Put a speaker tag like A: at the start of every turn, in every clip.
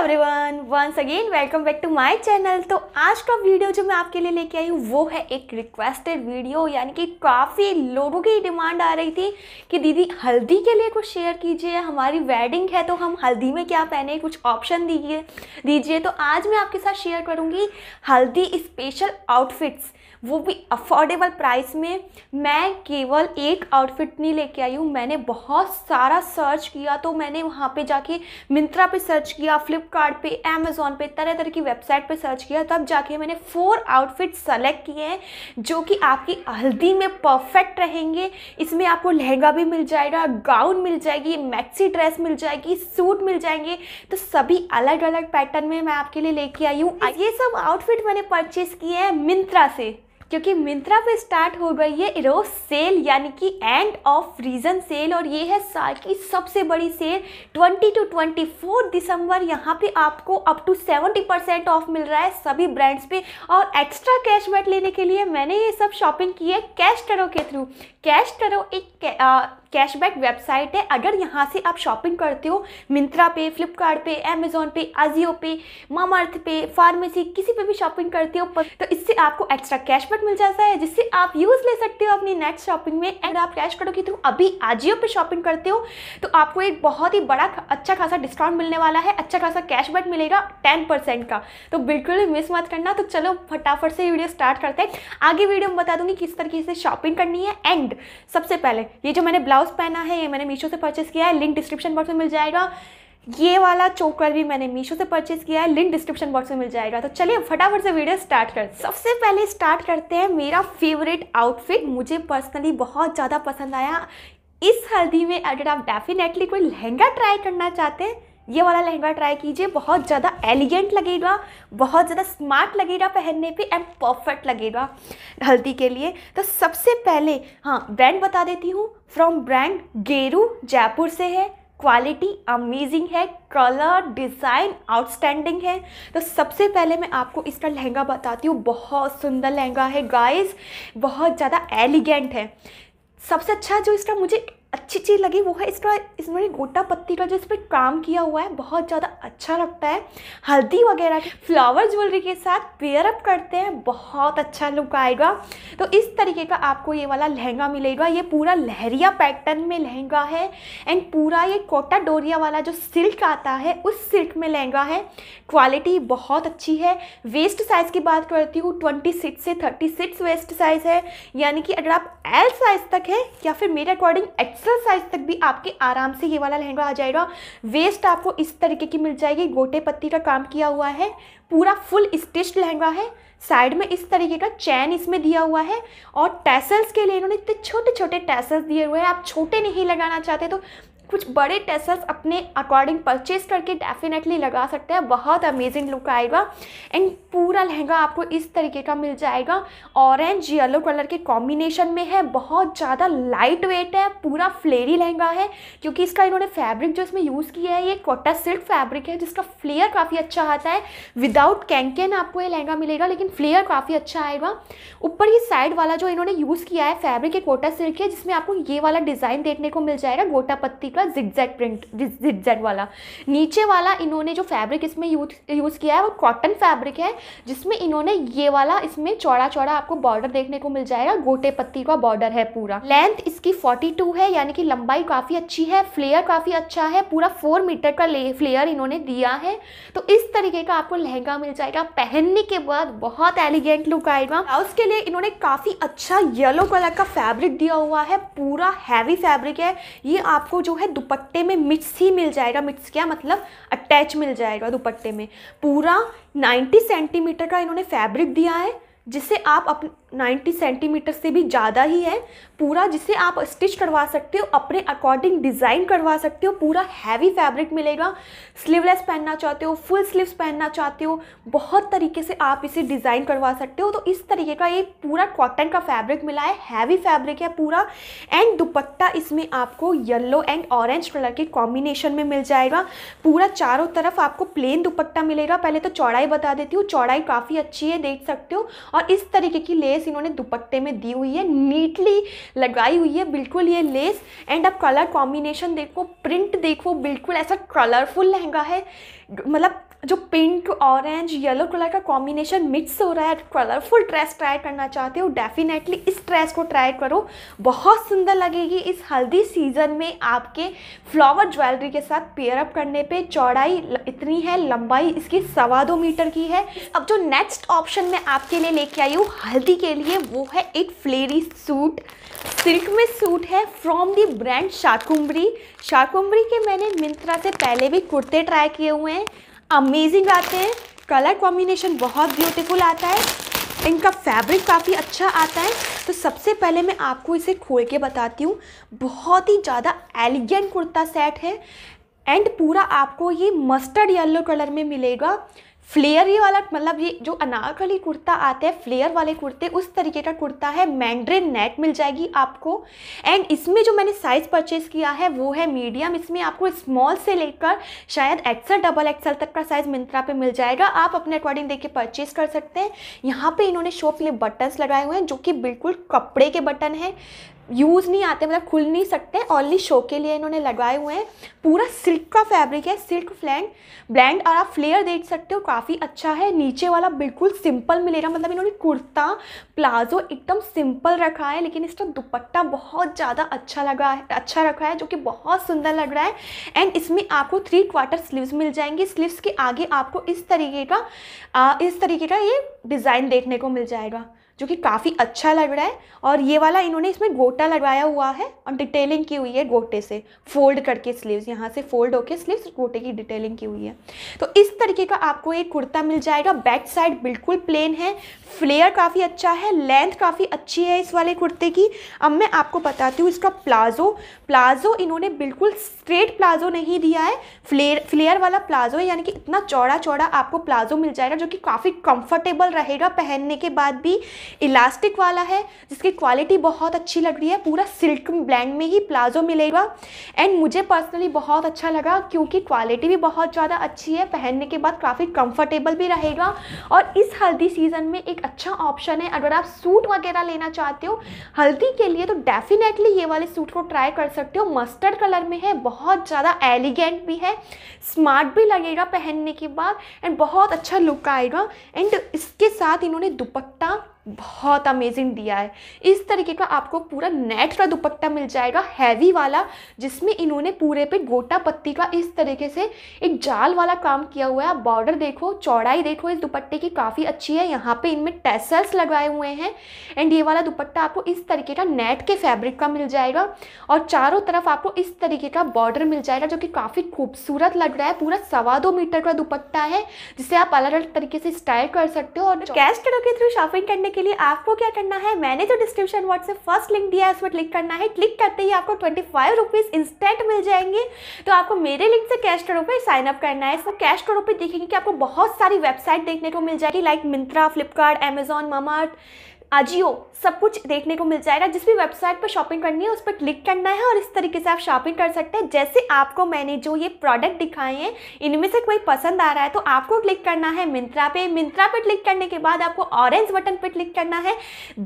A: everyone once again welcome back to my channel तो आज का वीडियो जो मैं आपके लिए लेके आई हूँ वो है एक रिक्वेस्टेड वीडियो यानी कि काफ़ी लोगों की डिमांड आ रही थी कि दीदी हल्दी के लिए कुछ शेयर कीजिए हमारी वेडिंग है तो हम हल्दी में क्या पहने कुछ ऑप्शन दीजिए दीजिए तो आज मैं आपके साथ शेयर करूँगी हल्दी स्पेशल आउटफिट्स वो भी अफोर्डेबल प्राइस में मैं केवल एक आउटफिट नहीं लेके आई हूँ मैंने बहुत सारा सर्च किया तो मैंने वहाँ पे जाके मिंत्रा पे सर्च किया फ्लिपकार्ट पे अमेज़ोन पे तरह तरह की वेबसाइट पे सर्च किया तब जाके मैंने फ़ोर आउटफिट सेलेक्ट किए हैं जो कि आपकी हल्दी में परफेक्ट रहेंगे इसमें आपको लहंगा भी मिल जाएगा गाउन मिल जाएगी मैक्सी ड्रेस मिल जाएगी सूट मिल जाएंगे तो सभी अलग अलग पैटर्न में मैं आपके लिए लेके आई हूँ ये सब आउटफिट मैंने परचेज किए हैं मिंत्रा से क्योंकि मिंत्रा पे स्टार्ट हो गई है इरोज सेल यानी कि एंड ऑफ रीजन सेल और ये है साल की सबसे बड़ी सेल 20 टू 24 दिसंबर यहाँ पे आपको अप टू 70 परसेंट ऑफ मिल रहा है सभी ब्रांड्स पे और एक्स्ट्रा कैश बैक लेने के लिए मैंने ये सब शॉपिंग की है कैश टरो के थ्रू कैश टरो एक कैशबैक वेबसाइट है अगर यहाँ से आप शॉपिंग करते हो मिंत्रा पे फ्लिपकार्ट पे अमेजोन पे अजियो पे मामाअर्थ पे फार्मेसी किसी पे भी शॉपिंग करते हो पर तो इससे आपको एक्स्ट्रा कैशबैक मिल जाता है जिससे आप यूज़ ले सकते हो अपनी नेक्स्ट शॉपिंग में अगर आप कैश करो के थ्रू अभी अजियो पे शॉपिंग करते हो तो आपको एक बहुत ही बड़ा अच्छा खासा डिस्काउंट मिलने वाला है अच्छा खासा कैशबैक मिलेगा टेन परसेंट का तो बिल्कुल भी मिस मत करना तो चलो फटाफट से वीडियो स्टार्ट करते हैं आगे वीडियो में बता दूंगी किस तरीके से शॉपिंग करनी है एंड सबसे पहले ये जो मैंने ब्लाउज ब्लाउज़ पहना है ये मैंने मीशो से परचेस किया है लिंक डिस्क्रिप्शन बॉक्स में मिल जाएगा ये वाला चोकर भी मैंने मीशो से परचेस किया है लिंक डिस्क्रिप्शन बॉक्स में मिल जाएगा तो चलिए फटाफट से वीडियो स्टार्ट कर सबसे पहले स्टार्ट करते हैं मेरा फेवरेट आउटफिट मुझे पर्सनली बहुत ज़्यादा पसंद आया इस हल्दी में अगर आप डेफिनेटली कोई लहंगा ट्राई करना चाहते हैं ये वाला लहंगा ट्राई कीजिए बहुत ज़्यादा एलिगेंट लगेगा बहुत ज़्यादा स्मार्ट लगेगा पहनने पे एंड परफेक्ट लगेगा हल्दी के लिए तो सबसे पहले हाँ ब्रांड बता देती हूँ फ्रॉम ब्रांड गेरू जयपुर से है क्वालिटी अमेजिंग है कलर डिज़ाइन आउटस्टैंडिंग है तो सबसे पहले मैं आपको इसका लहंगा बताती हूँ बहुत सुंदर लहंगा है गाइस बहुत ज़्यादा एलिगेंट है सबसे अच्छा जो इसका मुझे अच्छी चीज़ लगी वो है इसका इसमें गोटा पत्ती का जो इस पर काम किया हुआ है बहुत ज़्यादा अच्छा लगता है हल्दी वगैरह फ्लावर ज्वेलरी के साथ पेयरअप करते हैं बहुत अच्छा लुक आएगा तो इस तरीके का आपको ये वाला लहंगा मिलेगा ये पूरा लहरिया पैटर्न में लहंगा है एंड पूरा ये कोटा डोरिया वाला जो सिल्क आता है उस सिल्क में लहंगा है क्वालिटी बहुत अच्छी है वेस्ट साइज़ की बात करती हूँ ट्वेंटी सिक्स से थर्टी सिक्स वेस्ट साइज़ है यानी कि अगर आप एल साइज़ तक है या फिर मेरे अकॉर्डिंग एक्स एक्सल साइज तक भी आपके आराम से ये वाला लहंगा आ जाएगा वेस्ट आपको इस तरीके की मिल जाएगी गोटे पत्ती का काम किया हुआ है पूरा फुल स्टिच लहंगा है साइड में इस तरीके का चैन इसमें दिया हुआ है और टैसल्स के लिए इन्होंने इतने छोटे छोटे टैसल्स दिए हुए हैं आप छोटे नहीं लगाना चाहते तो कुछ बड़े टेसल्स अपने अकॉर्डिंग परचेज करके डेफिनेटली लगा सकते हैं बहुत अमेजिंग लुक आएगा एंड पूरा लहंगा आपको इस तरीके का मिल जाएगा ऑरेंज येलो कलर के कॉम्बिनेशन में है बहुत ज़्यादा लाइट वेट है पूरा फ्लेरी लहंगा है क्योंकि इसका इन्होंने फैब्रिक जो इसमें यूज़ किया है ये कोटा सिल्क फैब्रिक है जिसका फ्लेयर काफ़ी अच्छा आता है विदाउट कैंकेन आपको ये लहंगा मिलेगा लेकिन फ्लेयर काफ़ी अच्छा आएगा ऊपर ये साइड वाला जो इन्होंने यूज़ किया है फैब्रिक ये कोटा सिल्क है जिसमें आपको ये वाला डिज़ाइन देखने को मिल जाएगा गोटा पत्ती का अपना जिगजैग प्रिंट जिगजैग वाला नीचे वाला इन्होंने जो फैब्रिक इसमें यूज यूज़ किया है वो कॉटन फैब्रिक है जिसमें इन्होंने ये वाला इसमें चौड़ा चौड़ा आपको बॉर्डर देखने को मिल जाएगा गोटे पत्ती का बॉर्डर है पूरा लेंथ इसकी 42 है यानी कि लंबाई काफ़ी अच्छी है फ्लेयर काफ़ी अच्छा है पूरा फोर मीटर का फ्लेयर इन्होंने दिया है तो इस तरीके का आपको लहंगा मिल जाएगा पहनने के बाद बहुत एलिगेंट लुक आएगा उसके लिए इन्होंने काफ़ी अच्छा येलो कलर का फैब्रिक दिया हुआ है पूरा हैवी फैब्रिक है ये आपको जो है दुपट्टे में मिट्स ही मिल जाएगा मिट्स क्या मतलब अटैच मिल जाएगा दुपट्टे में पूरा 90 सेंटीमीटर का इन्होंने फैब्रिक दिया है जिसे आप अपने 90 सेंटीमीटर से भी ज़्यादा ही है पूरा जिसे आप स्टिच करवा सकते हो अपने अकॉर्डिंग डिज़ाइन करवा सकते हो पूरा हैवी फैब्रिक मिलेगा स्लीवलेस पहनना चाहते हो फुल स्लीव्स पहनना चाहते हो बहुत तरीके से आप इसे डिज़ाइन करवा सकते हो तो इस तरीके का एक पूरा कॉटन का फैब्रिक मिला है हैवी फैब्रिक है पूरा एंड दुपट्टा इसमें आपको येल्लो एंड ऑरेंज कलर के कॉम्बिनेशन में मिल जाएगा पूरा चारों तरफ आपको प्लेन दुपट्टा मिलेगा पहले तो चौड़ाई बता देती हूँ चौड़ाई काफ़ी अच्छी है देख सकते हो और इस तरीके की लेस लेस इन्होंने दुपट्टे में दी हुई है नीटली लगाई हुई है बिल्कुल ये लेस एंड अब कलर कॉम्बिनेशन देखो प्रिंट देखो बिल्कुल ऐसा कलरफुल लहंगा है मतलब जो पिंक ऑरेंज येलो कलर का कॉम्बिनेशन मिक्स हो रहा है कलरफुल ड्रेस ट्राई करना चाहते हो डेफिनेटली इस ड्रेस को ट्राई करो बहुत सुंदर लगेगी इस हल्दी सीजन में आपके फ्लावर ज्वेलरी के साथ पेयरअप करने पे चौड़ाई इतनी है लंबाई इसकी सवा दो मीटर की है अब जो नेक्स्ट ऑप्शन मैं आपके लिए लेके आई हूँ हल्दी के लिए वो है एक फ्लेरी सूट सिल्क में सूट है from the brand Shakumbari Shakumbari के मैंने मिंत्रा से पहले भी कुर्ते ट्राई किए हुए हैं अमेजिंग आते हैं कलर कॉम्बिनेशन बहुत ब्यूटीफुल आता है इनका फैब्रिक काफ़ी अच्छा आता है तो सबसे पहले मैं आपको इसे खोल के बताती हूँ बहुत ही ज़्यादा एलिगेंट कुर्ता सेट है एंड पूरा आपको ये मस्टर्ड येलो कलर में मिलेगा फ्लेयर ये वाला मतलब ये जो अनारकली कुर्ता आते हैं फ्लेयर वाले कुर्ते उस तरीके का कुर्ता है मैंड्रेन नेट मिल जाएगी आपको एंड इसमें जो मैंने साइज़ परचेज़ किया है वो है मीडियम इसमें आपको स्मॉल से लेकर शायद एक्सल डबल एक्सल तक का साइज़ मिंत्रा पे मिल जाएगा आप अपने अकॉर्डिंग देख के परचेज़ कर सकते हैं यहाँ पर इन्होंने शो के लिए बटन्स लगाए हुए हैं जो कि बिल्कुल कपड़े के बटन हैं यूज़ नहीं आते मतलब खुल नहीं सकते ओनली शो के लिए इन्होंने लगाए हुए हैं पूरा सिल्क का फैब्रिक है सिल्क फ्लैंड ब्लैंड और आप फ्लेयर देख सकते हो काफ़ी अच्छा है नीचे वाला बिल्कुल सिंपल मिलेगा मतलब इन्होंने कुर्ता प्लाजो एकदम सिंपल रखा है लेकिन इसका दुपट्टा बहुत ज़्यादा अच्छा लगा है अच्छा रखा है जो कि बहुत सुंदर लग रहा है एंड इसमें आपको थ्री क्वार्टर स्लीव्स मिल जाएंगे स्लीव्स के आगे आपको इस तरीके का इस तरीके का ये डिज़ाइन देखने को मिल जाएगा जो कि काफ़ी अच्छा लग रहा है और ये वाला इन्होंने इसमें गोटा लगाया हुआ है और डिटेलिंग की हुई है गोटे से फोल्ड करके स्लीव्स यहाँ से फोल्ड होकर स्लीव्स गोटे की डिटेलिंग की हुई है तो इस तरीके का आपको एक कुर्ता मिल जाएगा बैक साइड बिल्कुल प्लेन है फ्लेयर काफ़ी अच्छा है लेंथ काफ़ी अच्छी है इस वाले कुर्ते की अब मैं आपको बताती हूँ इसका प्लाजो प्लाजो इन्होंने बिल्कुल स्ट्रेट प्लाजो नहीं दिया है फ्लेयर फ्लेयर वाला प्लाजो है यानी कि इतना चौड़ा चौड़ा आपको प्लाजो मिल जाएगा जो कि काफ़ी कम्फर्टेबल रहेगा पहनने के बाद भी इलास्टिक वाला है जिसकी क्वालिटी बहुत अच्छी लग रही है पूरा सिल्क ब्लैंड में ही प्लाजो मिलेगा एंड मुझे पर्सनली बहुत अच्छा लगा क्योंकि क्वालिटी भी बहुत ज़्यादा अच्छी है पहनने के बाद काफ़ी कंफर्टेबल भी रहेगा और इस हल्दी सीज़न में एक अच्छा ऑप्शन है अगर आप सूट वगैरह लेना चाहते हो हल्दी के लिए तो डेफिनेटली ये वाले सूट को ट्राई कर सकते हो मस्टर्ड कलर में है बहुत ज़्यादा एलिगेंट भी है स्मार्ट भी लगेगा पहनने के बाद एंड बहुत अच्छा लुक आएगा एंड इसके साथ इन्होंने दुपट्टा बहुत अमेजिंग दिया है इस तरीके का आपको पूरा नेट का दुपट्टा मिल जाएगा हैवी वाला जिसमें इन्होंने पूरे पे गोटा पत्ती का इस तरीके से एक जाल वाला काम किया हुआ है आप बॉर्डर देखो चौड़ाई देखो इस दुपट्टे की काफ़ी अच्छी है यहाँ पे इनमें टेसल्स लगाए हुए हैं एंड ये वाला दुपट्टा आपको इस तरीके का नेट के फैब्रिक का मिल जाएगा और चारों तरफ आपको इस तरीके का बॉर्डर मिल जाएगा जो कि काफ़ी खूबसूरत लग रहा है पूरा सवा दो मीटर का दुपट्टा है जिसे आप अलग अलग तरीके से स्टाइल कर सकते हो और कैश तो के थ्रू शॉपिंग करने के के लिए आपको क्या करना है मैंने जो डिस्क्रिप्शन से फर्स्ट लिंक दिया है उसमें क्लिक करना है क्लिक करते ही आपको ट्वेंटी फाइव रुपीज़ इंस्टेंट मिल जाएंगे तो आपको मेरे लिंक से कैश करो पे साइन अप करना है इसमें कैश करो पे देखेंगे कि आपको बहुत सारी वेबसाइट देखने को मिल जाएगी लाइक मिंत्रा फ्लिपकार्ट एमेजॉन मामार्ट अजियो सब कुछ देखने को मिल जाएगा जिस भी वेबसाइट पर शॉपिंग करनी है उस पर क्लिक करना है और इस तरीके से आप शॉपिंग कर सकते हैं जैसे आपको मैंने जो ये प्रोडक्ट दिखाए हैं इनमें से कोई पसंद आ रहा है तो आपको क्लिक करना है मिंत्रा पे मिंत्रा पे क्लिक करने के बाद आपको ऑरेंज बटन पर क्लिक करना है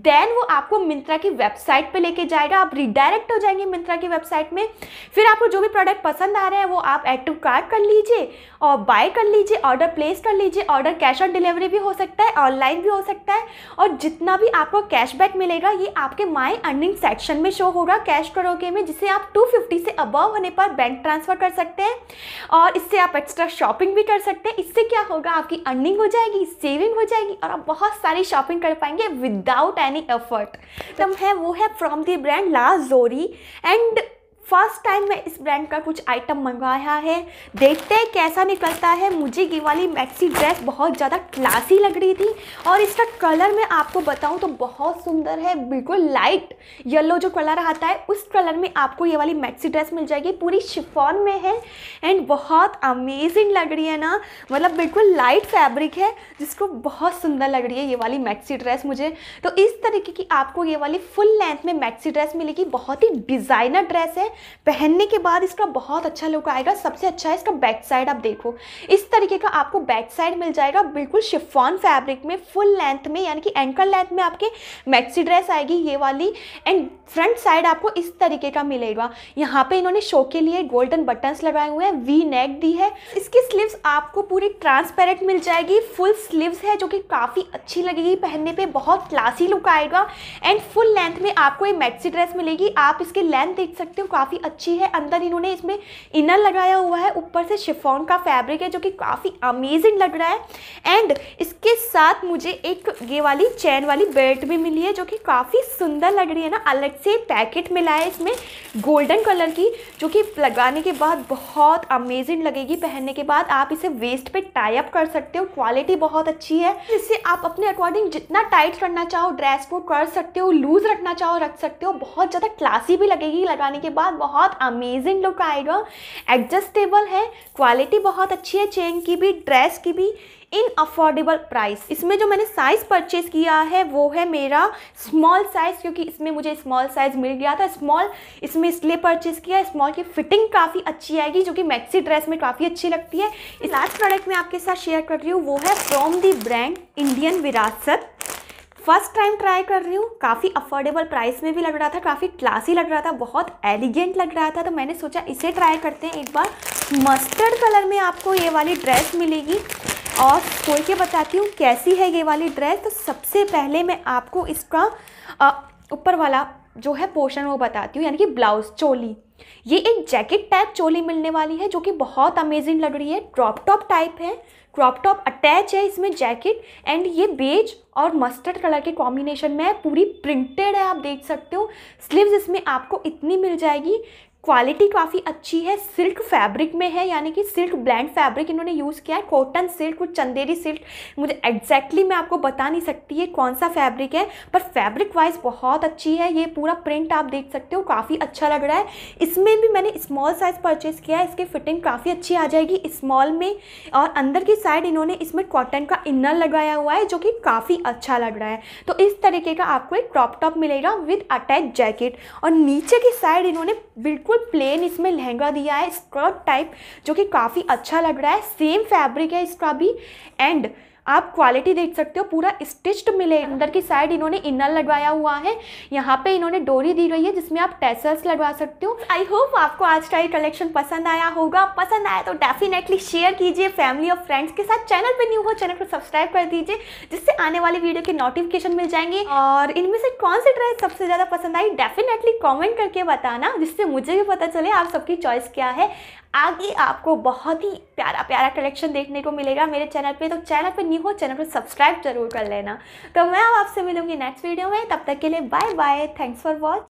A: देन वो आपको मिंत्रा की वेबसाइट पर लेके जाएगा आप रिडायरेक्ट हो जाएंगे मिंत्रा की वेबसाइट में फिर आपको जो भी प्रोडक्ट पसंद आ रहा है वो आप एड टू कार्ट कर लीजिए और बाय कर लीजिए ऑर्डर प्लेस कर लीजिए ऑर्डर कैश ऑन डिलीवरी भी हो सकता है ऑनलाइन भी हो सकता है और जितना भी आपको कैशबैक मिलेगा ये आपके माई अर्निंग सेक्शन में शो होगा कैश करोगे में जिसे आप 250 से अबव होने पर बैंक ट्रांसफ़र कर सकते हैं और इससे आप एक्स्ट्रा शॉपिंग भी कर सकते हैं इससे क्या होगा आपकी अर्निंग हो जाएगी सेविंग हो जाएगी और आप बहुत सारी शॉपिंग कर पाएंगे विदाउट एनी एफर्ट तो है वो है फ्रॉम दी ब्रांड ला जोरी एंड फर्स्ट टाइम मैं इस ब्रांड का कुछ आइटम मंगवाया है देखते हैं कैसा निकलता है मुझे ये वाली मैक्सी ड्रेस बहुत ज़्यादा क्लासी लग रही थी और इसका कलर मैं आपको बताऊँ तो बहुत सुंदर है बिल्कुल लाइट येलो जो कलर आता है उस कलर में आपको ये वाली मैक्सी ड्रेस मिल जाएगी पूरी शिफॉन में है एंड बहुत अमेजिंग लग रही है ना मतलब बिल्कुल लाइट फैब्रिक है जिसको बहुत सुंदर लग रही है ये वाली मैक्सी ड्रेस मुझे तो इस तरीके की आपको ये वाली फुल लेंथ में मैक्सी ड्रेस मिलेगी बहुत ही डिज़ाइनर ड्रेस है पहनने के बाद इसका बहुत अच्छा लुक आएगा सबसे अच्छा है इसका बैक साइड आप देखो इस तरीके का आपको बैक साइड मिल जाएगा बिल्कुल शिफॉन फैब्रिक में फुल लेंथ में यानी कि एंकल लेंथ में आपके मैक्सी ड्रेस आएगी ये वाली एंड फ्रंट साइड आपको इस तरीके का मिलेगा यहाँ पे इन्होंने शो के लिए गोल्डन बटन्स लगाए हुए हैं वी नेक दी है इसकी स्लीव्स आपको पूरी ट्रांसपेरेंट मिल जाएगी फुल स्लीव्स है जो कि काफ़ी अच्छी लगेगी पहनने पे बहुत क्लासी लुक आएगा एंड फुल लेंथ में आपको ये मैक्सी ड्रेस मिलेगी आप इसकी लेंथ देख सकते हो काफ़ी अच्छी है अंदर इन्होंने इसमें इनर लगाया हुआ है ऊपर से शिफॉन का फैब्रिक है जो कि काफ़ी अमेजिंग लग रहा है एंड इसके साथ मुझे एक ये वाली चैन वाली बेल्ट भी मिली है जो कि काफ़ी सुंदर लग रही है ना अलग से पैकेट मिला है इसमें गोल्डन कलर की जो कि लगाने के बाद बहुत अमेजिंग लगेगी पहनने के बाद आप इसे वेस्ट पे टाइप कर सकते हो क्वालिटी बहुत अच्छी है इससे आप अपने अकॉर्डिंग जितना टाइट करना चाहो ड्रेस को कर सकते हो लूज़ रखना चाहो रख सकते हो बहुत ज़्यादा क्लासी भी लगेगी लगाने के बाद बहुत अमेजिंग लुक आएगा एडजस्टेबल है क्वालिटी बहुत अच्छी है चेन की भी ड्रेस की भी इन अफोर्डेबल प्राइस इसमें जो मैंने साइज़ परचेज़ किया है वो है मेरा स्मॉल साइज़ क्योंकि इसमें मुझे स्मॉल साइज़ मिल गया था स्मॉल इसमें इसलिए परचेज़ किया स्मॉल की फिटिंग काफ़ी अच्छी आएगी जो कि मैक्सी ड्रेस में काफ़ी अच्छी लगती है इस लास्ट प्रोडक्ट मैं आपके साथ शेयर कर रही हूँ वो है from the brand Indian Virasat first time try कर रही हूँ काफ़ी अफोर्डेबल प्राइस में भी लग रहा था काफ़ी क्लासी लग रहा था बहुत एलिगेंट लग रहा था तो मैंने सोचा इसे ट्राई करते हैं एक बार मस्टर्ड कलर में आपको ये वाली ड्रेस मिलेगी और खोल के बताती हूँ कैसी है ये वाली ड्रेस तो सबसे पहले मैं आपको इसका ऊपर वाला जो है पोर्शन वो बताती हूँ यानी कि ब्लाउज चोली ये एक जैकेट टाइप चोली मिलने वाली है जो कि बहुत अमेजिंग लग रही है ड्रॉप टॉप टाइप है क्रॉप टॉप अटैच है इसमें जैकेट एंड ये बेज और मस्टर्ड कलर के कॉम्बिनेशन में है पूरी प्रिंटेड है आप देख सकते हो स्लीव्स इसमें आपको इतनी मिल जाएगी क्वालिटी काफ़ी अच्छी है सिल्क फैब्रिक में है यानी कि सिल्क ब्लैंड फैब्रिक इन्होंने यूज़ किया है कॉटन सिल्क कुछ चंदेरी सिल्क मुझे एग्जैक्टली मैं आपको बता नहीं सकती है कौन सा फैब्रिक है पर फैब्रिक वाइज बहुत अच्छी है ये पूरा प्रिंट आप देख सकते हो काफ़ी अच्छा लग रहा है इसमें भी मैंने स्मॉल साइज़ परचेज़ किया है इसकी फिटिंग काफ़ी अच्छी आ जाएगी स्मॉल में और अंदर की साइड इन्होंने इसमें कॉटन का इनर लगाया हुआ है जो कि काफ़ी अच्छा लग रहा है तो इस तरीके का आपको एक क्रॉप टॉप मिलेगा विद अटैच जैकेट और नीचे की साइड इन्होंने बिल्कुल बिल्कुल प्लेन इसमें लहंगा दिया है स्कर्ट टाइप जो कि काफ़ी अच्छा लग रहा है सेम फैब्रिक है इसका भी एंड आप क्वालिटी देख सकते हो पूरा स्टिच्ड मिले अंदर की साइड इन्होंने इनर लगवाया हुआ है यहाँ पे इन्होंने डोरी दी रही है जिसमें आप टेसल्स लगवा सकते हो आई होप आपको आज का ये कलेक्शन पसंद आया होगा पसंद आया तो डेफिनेटली शेयर कीजिए फैमिली और फ्रेंड्स के साथ चैनल पर न्यू हो चैनल को सब्सक्राइब कर दीजिए जिससे आने वाली वीडियो के नोटिफिकेशन मिल जाएंगे और इनमें से कौन सी ड्रेस सबसे ज़्यादा पसंद आई डेफिनेटली कॉमेंट करके बताना जिससे मुझे भी पता चले आप सबकी चॉइस क्या है आगे आपको बहुत ही प्यारा प्यारा कलेक्शन देखने को मिलेगा मेरे चैनल पे तो चैनल पे न्यू हो चैनल को सब्सक्राइब जरूर कर लेना तो मैं अब आपसे मिलूंगी नेक्स्ट वीडियो में तब तक के लिए bye bye thanks for watch